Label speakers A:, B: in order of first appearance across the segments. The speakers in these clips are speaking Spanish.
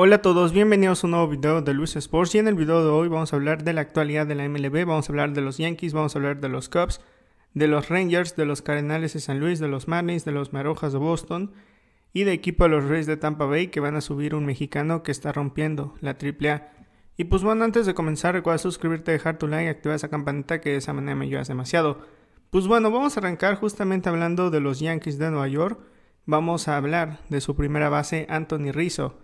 A: Hola a todos, bienvenidos a un nuevo video de Luis Sports y en el video de hoy vamos a hablar de la actualidad de la MLB, vamos a hablar de los Yankees, vamos a hablar de los Cubs, de los Rangers, de los Cardenales de San Luis, de los Marlins, de los Marojas de Boston y de equipo de los Reyes de Tampa Bay que van a subir un mexicano que está rompiendo la AAA. Y pues bueno, antes de comenzar recuerda suscribirte, dejar tu like y activar esa campanita que de esa manera me ayudas demasiado. Pues bueno, vamos a arrancar justamente hablando de los Yankees de Nueva York, vamos a hablar de su primera base Anthony Rizzo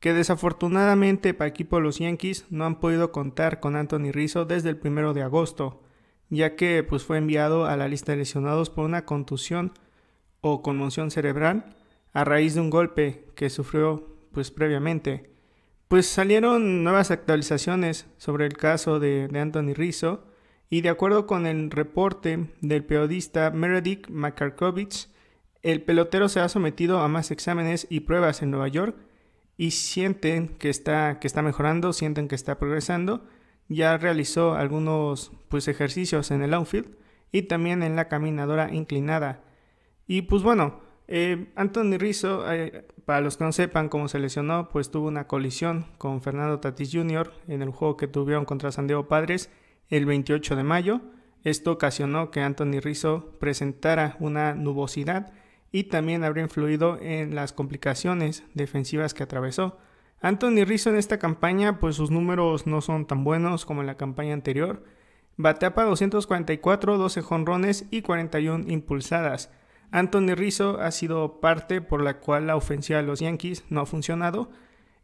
A: que desafortunadamente para equipo los Yankees no han podido contar con Anthony Rizzo desde el primero de agosto, ya que pues, fue enviado a la lista de lesionados por una contusión o conmoción cerebral a raíz de un golpe que sufrió pues previamente. Pues salieron nuevas actualizaciones sobre el caso de, de Anthony Rizzo y de acuerdo con el reporte del periodista Meredith Makarkovich, el pelotero se ha sometido a más exámenes y pruebas en Nueva York y sienten que está, que está mejorando, sienten que está progresando. Ya realizó algunos pues, ejercicios en el outfield y también en la caminadora inclinada. Y pues bueno, eh, Anthony Rizzo, eh, para los que no sepan cómo se lesionó, pues tuvo una colisión con Fernando Tatis Jr. en el juego que tuvieron contra San Padres el 28 de mayo. Esto ocasionó que Anthony Rizzo presentara una nubosidad y también habría influido en las complicaciones defensivas que atravesó. Anthony Rizzo en esta campaña, pues sus números no son tan buenos como en la campaña anterior. Batea para 244, 12 jonrones y 41 impulsadas. Anthony Rizzo ha sido parte por la cual la ofensiva de los Yankees no ha funcionado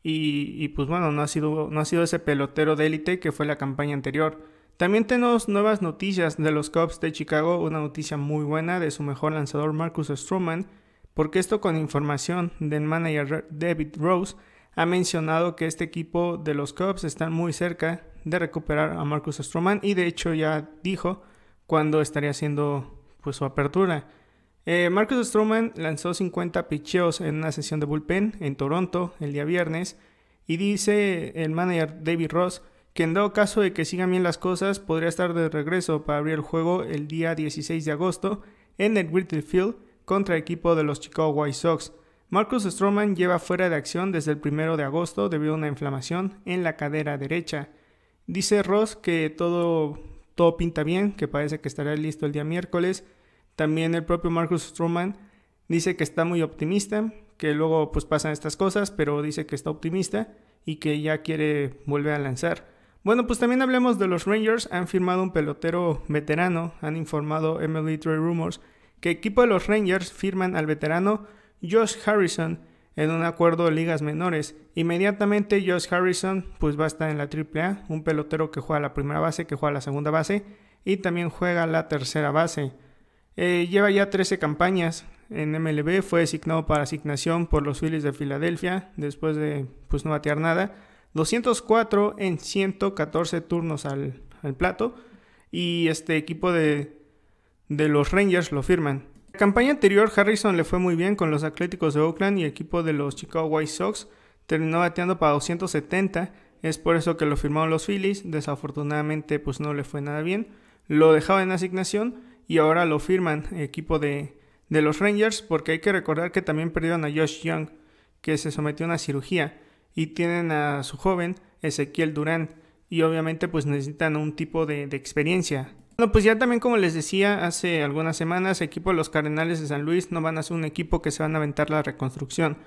A: y, pues bueno, no ha sido, no ha sido ese pelotero de élite que fue la campaña anterior. También tenemos nuevas noticias de los Cubs de Chicago, una noticia muy buena de su mejor lanzador Marcus Stroman, porque esto con información del manager David Rose ha mencionado que este equipo de los Cubs están muy cerca de recuperar a Marcus Stroman y de hecho ya dijo cuándo estaría haciendo pues, su apertura. Eh, Marcus Stroman lanzó 50 picheos en una sesión de bullpen en Toronto el día viernes y dice el manager David Ross que en dado caso de que sigan bien las cosas podría estar de regreso para abrir el juego el día 16 de agosto en el Wrigley Field contra el equipo de los Chicago White Sox. Marcus Stroman lleva fuera de acción desde el 1 de agosto debido a una inflamación en la cadera derecha. Dice Ross que todo, todo pinta bien, que parece que estará listo el día miércoles. También el propio Marcus Stroman dice que está muy optimista, que luego pues pasan estas cosas, pero dice que está optimista y que ya quiere volver a lanzar. Bueno, pues también hablemos de los Rangers. Han firmado un pelotero veterano, han informado MLB Trade Rumors que equipo de los Rangers firman al veterano Josh Harrison en un acuerdo de ligas menores. Inmediatamente Josh Harrison pues va a estar en la AAA, un pelotero que juega la primera base, que juega la segunda base y también juega la tercera base. Eh, lleva ya 13 campañas en MLB, fue designado para asignación por los Phillies de Filadelfia después de pues no batear nada 204 en 114 turnos al, plato y este equipo de, los Rangers lo firman. La campaña anterior Harrison le fue muy bien con los Atléticos de Oakland y el equipo de los Chicago White Sox terminó bateando para 270, es por eso que lo firmaron los Phillies, desafortunadamente pues no le fue nada bien, lo dejaban en asignación y ahora lo firman equipo de los Rangers porque hay que recordar que también perdieron a Josh Young que se sometió a una cirugía y tienen a su joven Ezequiel Durán y obviamente pues necesitan un tipo de, experiencia. Bueno, pues ya también como les decía hace algunas semanas, equipo de los Cardenales de San Luis no van a ser un equipo que se van a aventar la reconstrucción.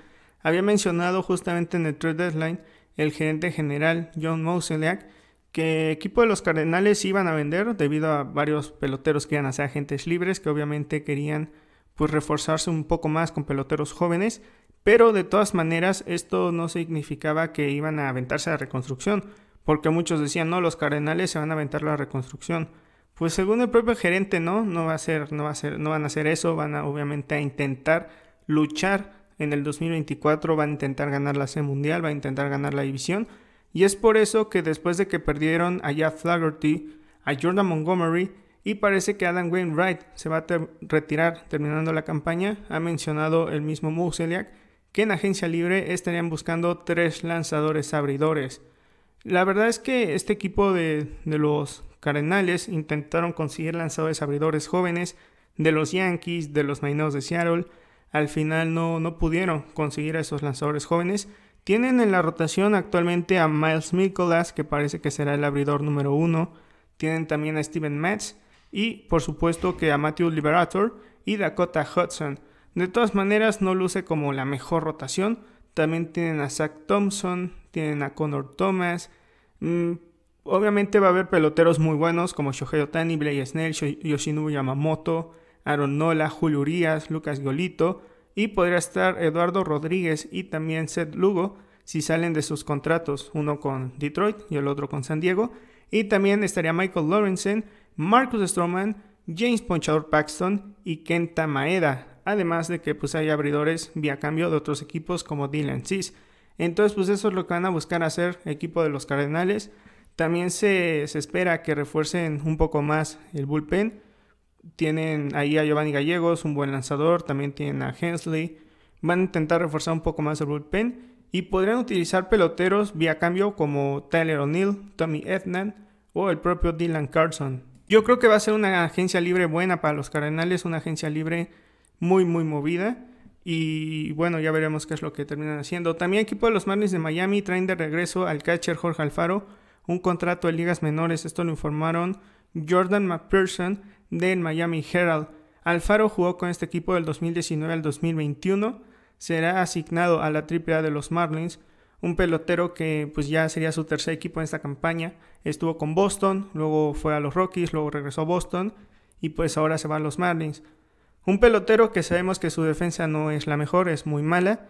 A: Había mencionado justamente en el trade deadline el gerente general John Moseliak que equipo de los Cardenales iban a vender debido a varios peloteros que iban a ser agentes libres que obviamente querían pues reforzarse un poco más con peloteros jóvenes pero de todas maneras, esto no significaba que iban a aventarse a la reconstrucción, porque muchos decían, no, los cardenales se van a aventar la reconstrucción. Pues según el propio gerente, no, no va a ser, no va a ser, no van a hacer eso, van a obviamente a intentar luchar en el 2024, van a intentar ganar la C Mundial, van a intentar ganar la división. Y es por eso que después de que perdieron a Jeff Flaherty, a Jordan Montgomery, y parece que Adam Wainwright se va a retirar terminando la campaña, ha mencionado el mismo Museliak que en agencia libre estarían buscando tres lanzadores abridores. La verdad es que este equipo de, los Cardenales intentaron conseguir lanzadores abridores jóvenes de los Yankees, de los mainos de Seattle. Al final no, no pudieron conseguir a esos lanzadores jóvenes. Tienen en la rotación actualmente a Miles Mikolas, que parece que será el abridor número uno. Tienen también a Steven Metz y por supuesto que a Matthew Liberator y Dakota Hudson. De todas maneras, no luce como la mejor rotación. También tienen a Zach Thompson, tienen a Connor Thomas. Mm, obviamente va a haber peloteros muy buenos como Shohei Otani, Blake Snell, Yoshinobu Yamamoto, Aaron Nola, Julio Urias, Lucas Golito. Y podría estar Eduardo Rodríguez y también Seth Lugo si salen de sus contratos, uno con Detroit y el otro con San Diego. Y también estaría Michael Lorenzen, Marcus Stroman, James Ponchador Paxton y Kenta Maeda además de que pues hay abridores vía cambio de otros equipos como Dylan Cis. Entonces pues eso es lo que van a buscar hacer equipo de los Cardenales. También se, se espera que refuercen un poco más el bullpen. Tienen ahí a Giovanni Gallegos, un buen lanzador, también tienen a Hensley. Van a intentar reforzar un poco más el bullpen y podrían utilizar peloteros vía cambio como Tyler O'Neill, Tommy Ednan o el propio Dylan Carson. Yo creo que va a ser una agencia libre buena para los Cardenales, una agencia libre muy, muy movida. Y bueno, ya veremos qué es lo que terminan haciendo. También equipo de los Marlins de Miami traen de regreso al catcher Jorge Alfaro un contrato de ligas menores. Esto lo informaron Jordan McPherson del Miami Herald. Alfaro jugó con este equipo del 2019 al 2021. Será asignado a la AAA de los Marlins. Un pelotero que pues ya sería su tercer equipo en esta campaña. Estuvo con Boston, luego fue a los Rockies, luego regresó a Boston y pues ahora se va a los Marlins. Un pelotero que sabemos que su defensa no es la mejor, es muy mala,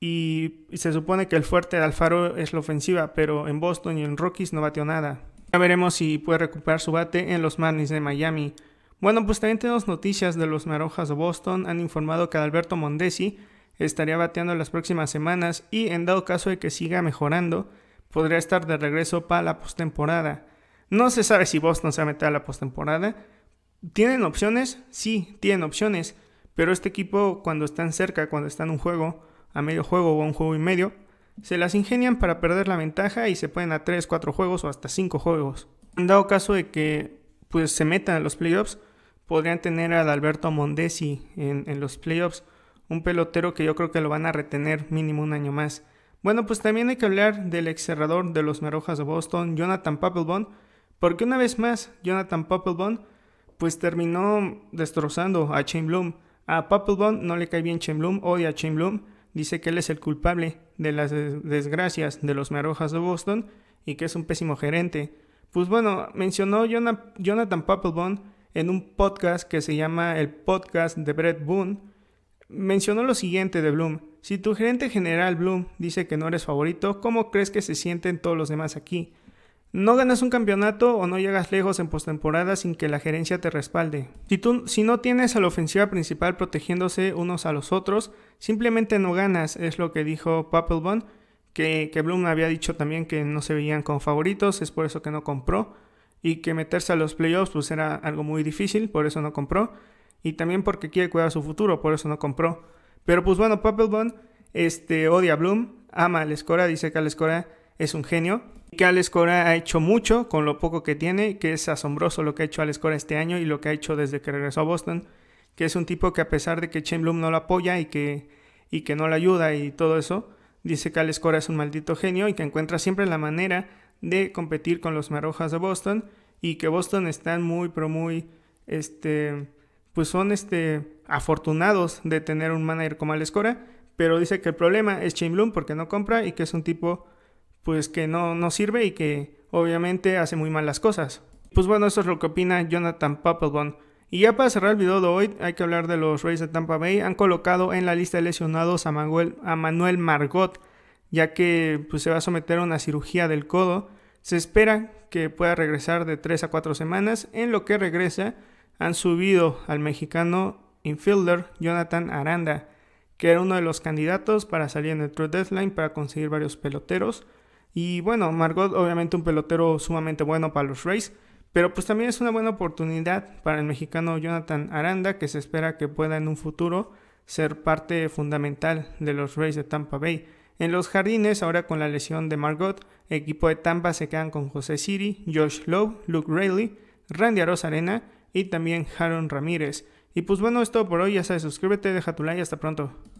A: y se supone que el fuerte de Alfaro es la ofensiva, pero en Boston y en Rockies no bateó nada. Ya veremos si puede recuperar su bate en los Marlins de Miami. Bueno, pues también tenemos noticias de los Marojas de Boston. Han informado que Alberto Mondesi estaría bateando las próximas semanas y, en dado caso de que siga mejorando, podría estar de regreso para la postemporada. No se sabe si Boston se va a meter a la postemporada, ¿Tienen opciones? Sí, tienen opciones. Pero este equipo, cuando están cerca, cuando están en un juego, a medio juego o a un juego y medio, se las ingenian para perder la ventaja y se pueden a 3, 4 juegos o hasta 5 juegos. En dado caso de que pues, se metan a los playoffs, podrían tener al Alberto Mondesi en, los playoffs, un pelotero que yo creo que lo van a retener mínimo un año más. Bueno, pues también hay que hablar del ex cerrador de los Marojas de Boston, Jonathan Papelbon, porque una vez más, Jonathan Papelbon pues terminó destrozando a Chain Bloom. A Papelbon no le cae bien Chain Bloom, odia a Chain Bloom, dice que él es el culpable de las desgracias de los Marojas de Boston y que es un pésimo gerente. Pues bueno, mencionó Jonathan Papelbon en un podcast que se llama el podcast de Brett Boone. Mencionó lo siguiente de Bloom. Si tu gerente general Bloom dice que no eres favorito, ¿cómo crees que se sienten todos los demás aquí? No ganas un campeonato o no llegas lejos en postemporada sin que la gerencia te respalde. Si, tú, si no tienes a la ofensiva principal protegiéndose unos a los otros, simplemente no ganas, es lo que dijo Papelbon, que, que Bloom había dicho también que no se veían con favoritos, es por eso que no compró, y que meterse a los playoffs pues era algo muy difícil, por eso no compró, y también porque quiere cuidar su futuro, por eso no compró. Pero pues bueno, Papelbon este, odia a Bloom, ama a Lescora, dice que a Lescora es un genio. Que Alex Cora ha hecho mucho con lo poco que tiene, que es asombroso lo que ha hecho Alex Cora este año y lo que ha hecho desde que regresó a Boston, que es un tipo que a pesar de que Chain Bloom no lo apoya y que, y que no le ayuda y todo eso, dice que Alex Cora es un maldito genio y que encuentra siempre la manera de competir con los Marojas de Boston y que Boston están muy, pero muy, este, pues son este, afortunados de tener un manager como Alex Cora, pero dice que el problema es Chain Bloom porque no compra y que es un tipo pues que no, no sirve y que obviamente hace muy mal las cosas. Pues bueno, eso es lo que opina Jonathan Papelbon. Y ya para cerrar el video de hoy, hay que hablar de los Rays de Tampa Bay. Han colocado en la lista de lesionados a Manuel, a Manuel Margot, ya que pues, se va a someter a una cirugía del codo. Se espera que pueda regresar de 3 a 4 semanas. En lo que regresa, han subido al mexicano infielder Jonathan Aranda, que era uno de los candidatos para salir en el trade deadline para conseguir varios peloteros. Y bueno, Margot obviamente un pelotero sumamente bueno para los Rays, pero pues también es una buena oportunidad para el mexicano Jonathan Aranda, que se espera que pueda en un futuro ser parte fundamental de los Rays de Tampa Bay. En los jardines, ahora con la lesión de Margot, equipo de Tampa se quedan con José Siri, Josh Lowe, Luke Rayleigh, Randy Aroz Arena y también Jaron Ramírez. Y pues bueno, es todo por hoy, ya sabes, suscríbete, deja tu like, hasta pronto.